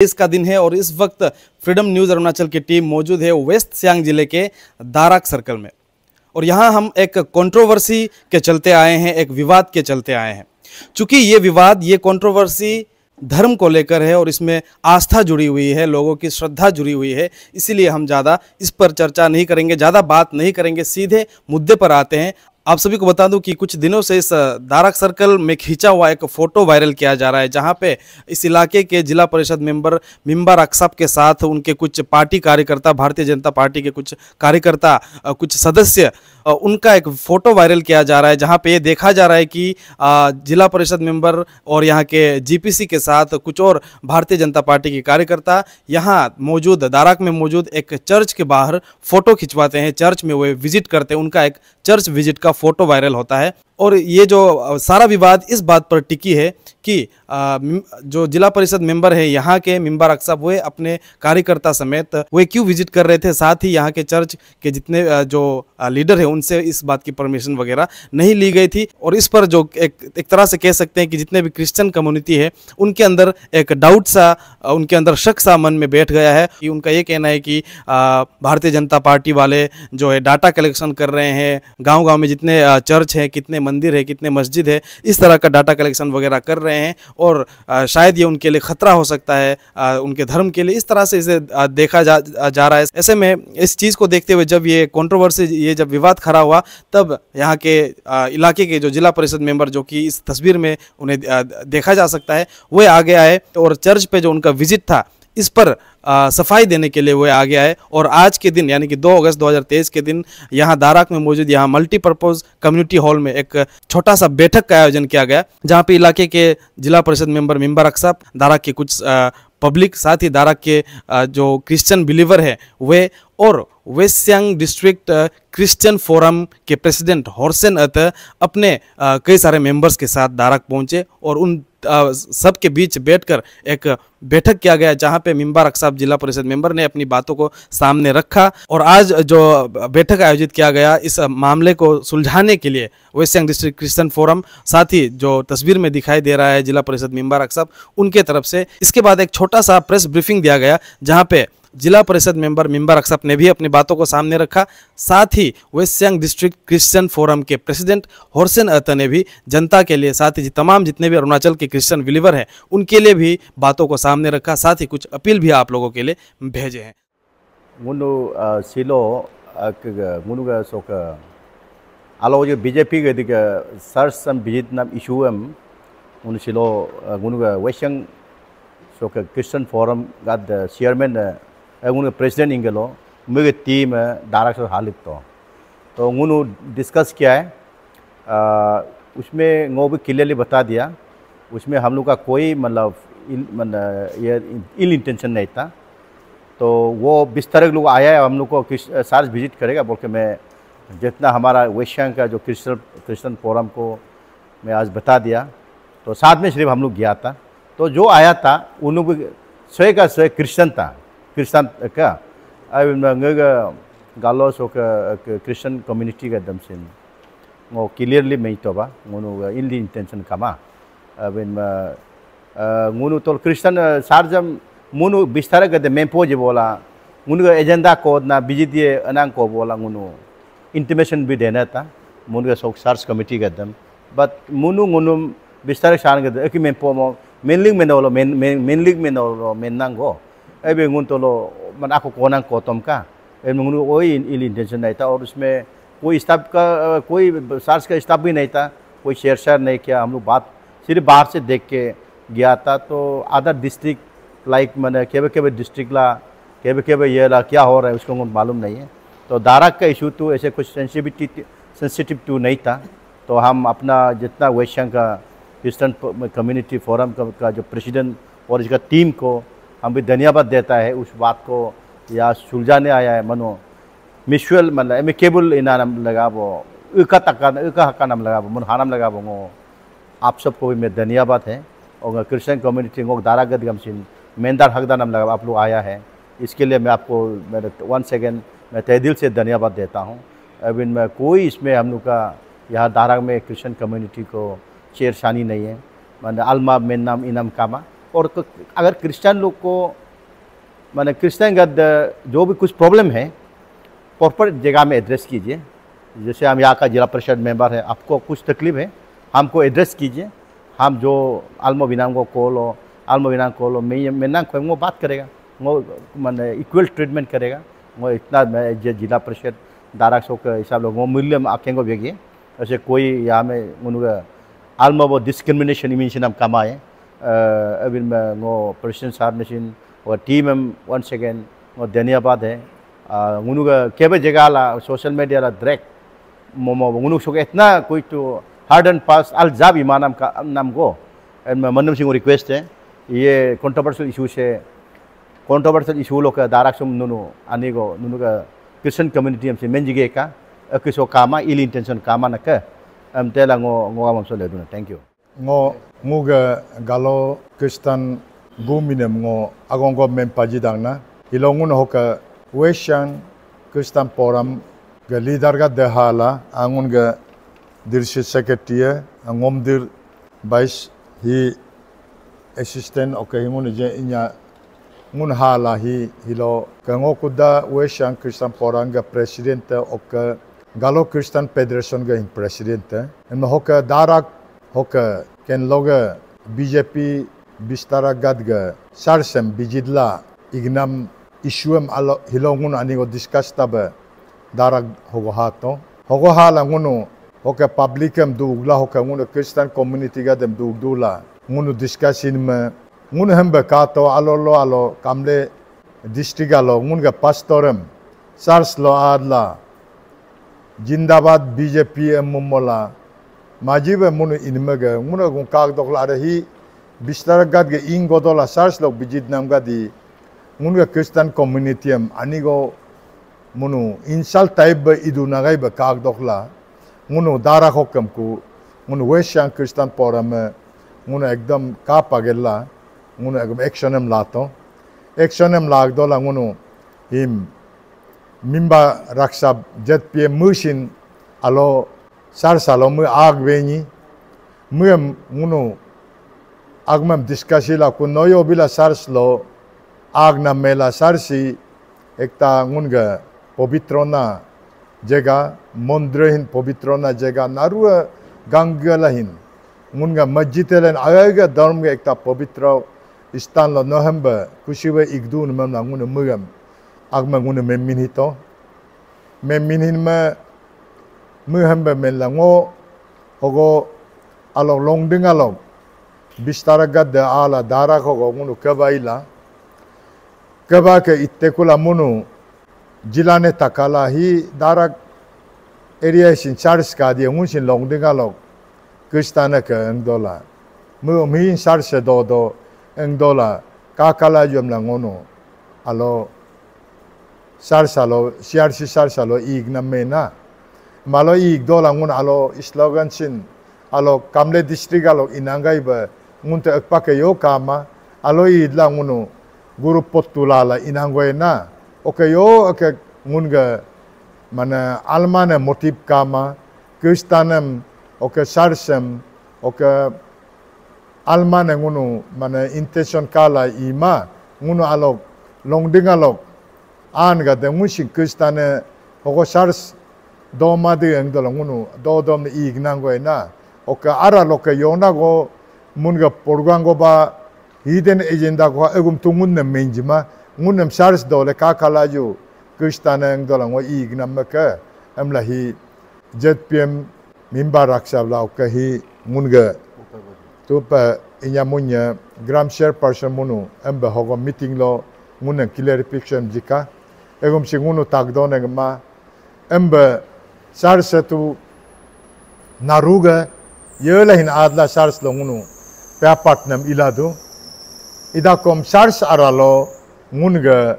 तेईस का दिन है और इस वक्त फ्रीडम न्यूज़ अरुणाचल की टीम मौजूद है वेस्ट सियांग जिले के दाराक सर्कल में और यहां हम एक कंट्रोवर्सी के चलते आए हैं एक विवाद के चलते आए हैं चूंकि ये विवाद ये कंट्रोवर्सी धर्म को लेकर है और इसमें आस्था जुड़ी हुई है लोगों की श्रद्धा जुड़ी हुई है इसीलिए हम ज़्यादा इस पर चर्चा नहीं करेंगे ज़्यादा बात नहीं करेंगे सीधे मुद्दे पर आते हैं आप सभी को बता दूं कि कुछ दिनों से इस दारक सर्कल में खींचा हुआ एक फ़ोटो वायरल किया जा रहा है जहां पे इस इलाके के जिला परिषद मेंबर मिम्बर अक्सब के साथ उनके कुछ पार्टी कार्यकर्ता भारतीय जनता पार्टी के कुछ कार्यकर्ता कुछ सदस्य उनका एक फ़ोटो वायरल किया जा रहा है जहाँ पे ये देखा जा रहा है कि जिला परिषद मेंबर और यहाँ के जीपीसी के साथ कुछ और भारतीय जनता पार्टी के कार्यकर्ता यहाँ मौजूद दाराक में मौजूद एक चर्च के बाहर फ़ोटो खिंचवाते हैं चर्च में वे विजिट करते हैं उनका एक चर्च विजिट का फ़ोटो वायरल होता है और ये जो सारा विवाद इस बात पर टिकी है कि जो जिला परिषद मेंबर है यहाँ के मेंबर अक्सर वे अपने कार्यकर्ता समेत वे क्यों विजिट कर रहे थे साथ ही यहाँ के चर्च के जितने जो लीडर है उनसे इस बात की परमिशन वगैरह नहीं ली गई थी और इस पर जो एक एक तरह से कह सकते हैं कि जितने भी क्रिश्चियन कम्युनिटी है उनके अंदर एक डाउट सा उनके अंदर शक सा मन में बैठ गया है कि उनका ये कहना है कि भारतीय जनता पार्टी वाले जो है डाटा कलेक्शन कर रहे हैं गाँव गाँव में जितने चर्च हैं कितने मंदिर है कितने मस्जिद है इस तरह का डाटा कलेक्शन वगैरह कर रहे हैं और शायद ये उनके लिए ख़तरा हो सकता है उनके धर्म के लिए इस तरह से इसे देखा जा जा रहा है ऐसे में इस चीज़ को देखते हुए जब ये कॉन्ट्रोवर्सी ये जब विवाद खड़ा हुआ तब यहाँ के इलाके के जो जिला परिषद मेंबर जो कि इस तस्वीर में उन्हें देखा जा सकता है वह आ गया है और चर्च पे जो उनका विजिट था इस पर आ, सफाई देने के लिए वह आ गया है और आज के दिन यानी कि 2 अगस्त 2023 के दिन यहाँ दाराक में मौजूद यहाँ मल्टीपर्पज़ कम्युनिटी हॉल में एक छोटा सा बैठक का आयोजन किया गया जहाँ पे इलाके के जिला परिषद मेंबर मिम्बर अक्सर दाराक के कुछ आ, पब्लिक साथ ही दाराक के जो क्रिश्चियन बिलीवर है वे और West Siang district Christian forum के प्रेसिडेंट हॉर्सेन अत अपने कई सारे मेंबर्स के साथ दाराक पहुंचे और उन सबके बीच बैठकर एक बैठक किया गया जहां पे मिम्बार अक्साब जिला परिषद मेंबर ने अपनी बातों को सामने रखा और आज जो बैठक आयोजित किया गया इस मामले को सुलझाने के लिए West Siang district Christian forum साथ ही जो तस्वीर में दिखाई दे रहा है जिला परिषद मिम्बार अक्साब उनके तरफ से इसके बाद एक छोटा सा प्रेस ब्रीफिंग दिया गया जहाँ पे जिला परिषद मेंबर मिम्बर अक्सप ने भी अपनी बातों को सामने रखा साथ ही West Siang district Christian forum के प्रेसिडेंट होरसेन अत ने भी जनता के लिए साथ ही तमाम जितने भी अरुणाचल के क्रिश्चियन विलीवर हैं उनके लिए भी बातों को सामने रखा साथ ही कुछ अपील भी आप लोगों के लिए भेजे हैं मुनु जो बीजेपी के दिक सर्च सम विजित नाम इशू एम उन वेस्ट सियांग क्रिश्चियन फोरम का चेयरमैन उनके प्रेसिडेंट इंगेलो मुझे टीम है डायरेक्टर हाल हूँ तो उन्होंने डिस्कस किया है आ, उसमें वो भी क्लियरली बता दिया उसमें हम लोग का कोई मतलब ये इल इंटेंशन नहीं था तो वो बीस तारीख लोग आया है हम लोग को सार्ज विजिट करेगा बोल के मैं जितना हमारा वेश्यांग का जो क्रिश्चन क्रिश्चन फोरम को मैं आज बता दिया तो साथ में सिर्फ हम लोग गया था तो जो आया था उन लोग स्वयं का स्वयं क्रिश्चन था Kristen ka ai ngaga galo so ka Kristen community ka dam sin ngo clearly me to ba ngono in the intention kama when ma ngono to Kristen sarjam munu bistara ga de mempo je bola ngunu ga agenda ko na bijidi anang ko bola ngunu intimation bi dena ta munu ga sok sars committee ga dam but munu ngunu bistara shan ga de ki men olo main main link ए बेंगुन लो मन आपको कोनांग कोतम का ए बेंगुन कोई इल intention नहीं था और उसमें कोई staff का कोई सार्स का स्टाफ भी नहीं था कोई शेयर शेयर नहीं किया हम लोग बात सिर्फ बाहर से देख के गया था तो अदर डिस्ट्रिक्ट लाइक मैंने केवे केवे डिस्ट्रिक्ट ला केवे केवे ये ला क्या हो रहा है उसको मालूम नहीं है तो दाराक का इशू तो ऐसे कुछ सेंसिटिविटी सेंसिटिव टू नहीं था तो हम अपना जितना वैश्य का ईस्टर्न कम्युनिटी फोरम का जो प्रेसिडेंट और इसका टीम को हम भी धन्यवाद देता है उस बात को या सुलझाने आया है मनो मिशुअल मतलब एमिकेबल इना नाम लगाबो इका तक्का इका हक्का नाम लगाबो मन नाम लगाबो वो आप सबको भी मैं धन्यवाद है और क्रिश्चियन कम्युनिटी को दारागत गमसिन मेनदार हकदा नाम लगा आप लोग आया है इसके लिए मैं आपको मेरे वन सेकेंड मैं तह दिल से धन्यवाद देता हूँ अभी मैं कोई इसमें हम लोग का यहाँ दारा में क्रिश्चियन कम्युनिटी को चेरशानी नहीं है मैंने अलमा मेन नाम इनाम कामा और अगर क्रिश्चियन लोग को मैंने क्रिश्चियन जो भी कुछ प्रॉब्लम है कॉरपोरेट जगह में एड्रेस कीजिए जैसे हम यहाँ का जिला परिषद मेंबर है आपको कुछ तकलीफ है हमको एड्रेस कीजिए हम जो आलमो विनाम को कॉल हो आलमो विनाम कॉल हो मैं मैं ना वो बात करेगा वो मैंने इक्वल ट्रीटमेंट करेगा वो इतना जिला परिषद दारा शो के हिसाब लोग वो मूल्य को भेजिए ऐसे कोई यहाँ में उनका आलमो वो डिस्क्रिमिनेशन इमीशन हम कमाए अभी मैं वो प्रेसिडेंट साहब मिशन और टीम एम वन सेकेंड वो दैनियाबाद है उन कैब जगह ला सोशल मीडिया ला द्रेक मोमो उन इतना कोई तो हार्ड एंड फास्ट अल जा भी माँ नाम का नाम को मनम सिंह रिक्वेस्ट है ये कॉन्ट्रोवर्सल इशू से कॉन्ट्रोवर्सल इशू लोग दाराक्ष नुनु आने गो नुनु का क्रिश्चन कम्युनिटी हमसे मेन जी का अकिसो कामा इली इंटेंशन कामा नक एम तेला गो thank you muga galo kristan guminem ngo agongo mempajidang na ilongun hoka weshan kristan poram ga leader ga dehala angun ga dirsi secretary angom dir bais hi assistant oke himun je inya ngun hala hi hilo kango kuda weshan kristan poram ga president oka galo kristan federation ga president en hoka darak hoka kenloge BJP bistara gadge sarsem bijidla ignam isuem alo hilongun anigo discuss tabe darak hogohato hogohala ngunu hoke publicem du ugla hoke ngunu Christian community ga dem du ugdula ngunu discussion me ngun hembe kato alo lo alo kamle district alo ngun ga pastorem sars lo adla जिंदाबाद BJP एम मुमला majiba munu inmaga muna gun kaag dok la rahi bishtar gad ge ing godo la sars lok bijit nam ga di munga christian community am anigo munu insal type ba idu nagai ba kaag dok la munu dara hokam ku munu weshan christian poram e, munu ekdam ka pagella munu ekdam action am lato action am lag dola munu him mimba raksab jet pie mushin alo sar salo mu ag beni mu munu ag diskasi la ku noyo bila sar slo ag na mela sar si ekta ngunga pobitrona jega mondrehin pobitrona jega narua gangalahin ngunga masjidelen ayaga dharmga ekta pobitra istan lo nohamba kushiwa igdun mam na ngunga mugam agma ngunga memmin hito memmin hin ma มือหันแบบเมลังโอโกอารมณ์ลงดึงอารมณ์บิสตาระกัดเดอาลาดาระโกมุนุกบายละกบาเคอิตเตคุลามุนุจิลานิตะกาลาฮีดาระเอเรียสินชาร์สกาดีงุนสินลงดึงอารมณ์กุสตานะเคอังดอลามือมีนชาร์สโดโดอังดอลากากาลายมลังโอนุอโล sarsalo, siarsi sarsalo igna mena maloi igdol angun alo islogan chin alo kamle district alo inangai ba ngun te akpa yo kama alo idla ngunu guru potulala inangoi na oke yo oke ngun ga mana almane motif kama kristanem oke sarsem oke almane ngunu mana intention kala ima ngunu alo longding alo an ga de ngun sing kristane sars do madeng dalang ngunu do dom ni ig nang go na oka ara loka yona go munga porgang go ba hiden agenda go egum tungun na menjima ngunam sars dole ka kala ju kristana ang dalang go ig nam ka amla hi jpm mimba raksa la oka hi munga tu pa inya munya gram share person munu amba hogo meeting lo killer picture jika egum singunu tagdoneng ma amba sarasatu naruga yelahin adla sars longunu pe patnam iladu idakom sars aralo ngunga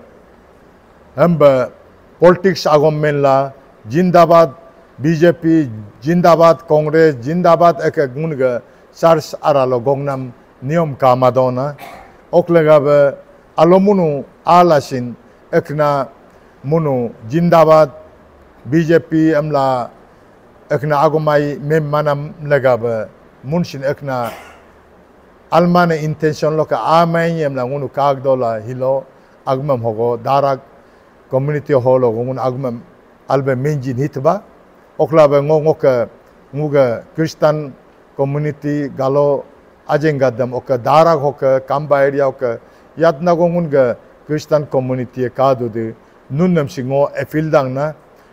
hamba politics agom menla jindabad BJP jindabad Congress jindabad ek ngunga sars aralo gongnam niyom kamadona oklagaba alomunu alashin ekna munu jindabad BJP, amla ekna എംല mem mana മെം മനം ekna, alman intention loka amai yem la ngunu kag dola hilo agmam hogo darak community holo ngun agmam albe menjin hitba okla be ngok nguga christian community galo ajen gadam ok darak hoka kamba area ok yatna ngun ga christian community kado do de nunnam singo e, e fildang na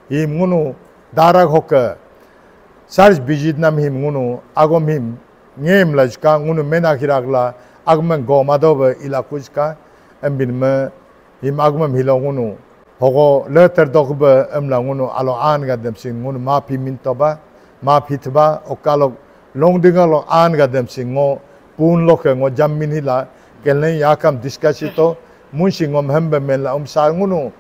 him ngunu darak hoka sarj bijid nam him ngunu agom him ngem lajka ngunu mena kirakla agma go madob ila kuchka ambin ma him agma hilo ngunu hogo leter dogba emla ngunu alo an gadem sing ngunu ma pi min toba ma okalo long dinga lo an gadem sing ngo pun lo ke ngo jam min hila kelne yakam diskasi to mun singom hembe menla la um ngunu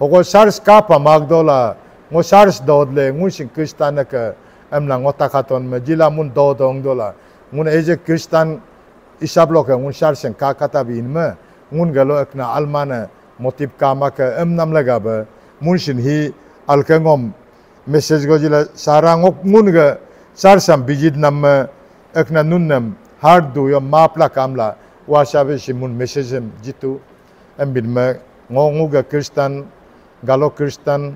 Ogo SARS kapa magdola ngo SARS dodle ngushin Kristan e ke emla ngota katon Majila jila mun dodong dola ngun eje Kristan isablo ke ngun SARS en kakata bin ngun galo ekna almana e, Motip kama ke emnam laga be munshin hi alkengom message go jila sarangok ngun ge sam bijid nam ekna nunnam hard du yo mapla kamla wasabe shimun message jitu Em Bilma ngongu nguga Kristan galo kristan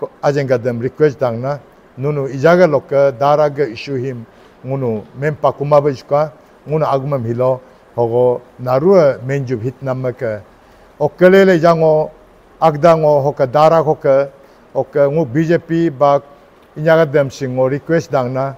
ko ajenga dem request dangna nunu ijaga lokka daraga issue him ngunu mempa kumaba iska ngunu agumam hilo hogo narua menjub hit namaka okkelele jango agdango hoka dara hoka ok ngu bjp ba inyaga dem singo request dangna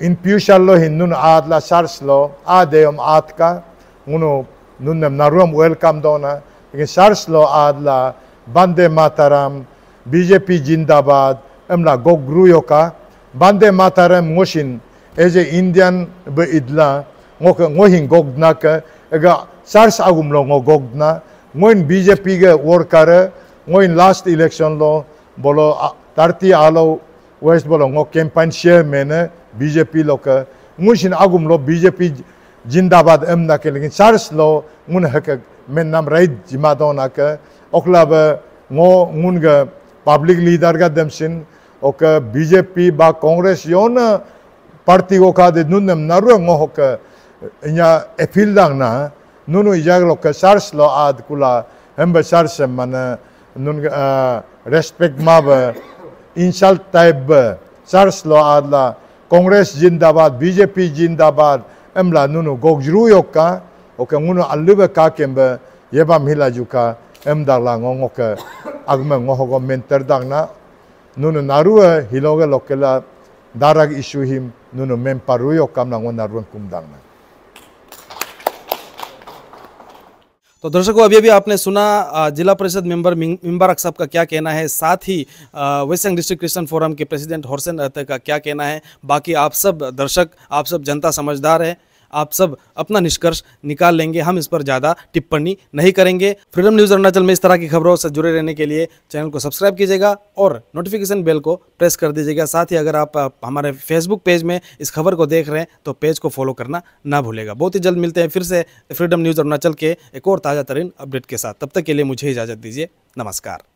in future lo hinnun adla sars lo adeyom atka ngunu nunnam naruam welcome dona sars lo adla Bande Mataram, BJP Jindabad, emla gogru yoka, Bande Mataram ngoshin, eje Indian be idla, ngok ngohin gogdna ke, ega SARS agum lo ngo gogdna, ngoin BJP ge workare, ngoin last election lo, bolo tarti alo West bolo ngok campaign share mene BJP lo ke, ngoshin agum lo BJP Jindabad emna ke, के लेकिन lo लो मुन हक में नाम रही oklab ngo ngunga public leader ga demsin oka BJP ba Kongres yona parti go kade nunem naru ngo hoka inya epil dang na nunu ijag lo ka sars lo ad kula hembe sars emana nun ah, respect ma ba insult type sars lo ad Kongres Congress jindabad BJP jindabad emla nunu gogjru yokka oka ngunu alluba ka kembe yeba mila juka em dar la ngong ok ag me ngoh go mentor dang na nu nu naru hiloge lokela darag isu him nu nu mem तो दर्शकों अभी अभी आपने सुना जिला परिषद member member अक्सब का क्या कहना है साथ ही वेस्टर्न डिस्ट्रिक्ट क्रिश्चियन फोरम के प्रेसिडेंट हॉर्सन रहते का क्या कहना है बाकी आप सब दर्शक आप सब जनता समझदार है आप सब अपना निष्कर्ष निकाल लेंगे हम इस पर ज़्यादा टिप्पणी नहीं करेंगे फ्रीडम न्यूज़ अरुणाचल में इस तरह की खबरों से जुड़े रहने के लिए चैनल को सब्सक्राइब कीजिएगा और नोटिफिकेशन बेल को प्रेस कर दीजिएगा साथ ही अगर आप हमारे फेसबुक पेज में इस खबर को देख रहे हैं तो पेज को फॉलो करना ना भूलेगा बहुत ही जल्द मिलते हैं फिर से फ्रीडम न्यूज़ अरुणाचल के एक और ताज़ा तरीन अपडेट के साथ तब तक के लिए मुझे इजाज़त दीजिए नमस्कार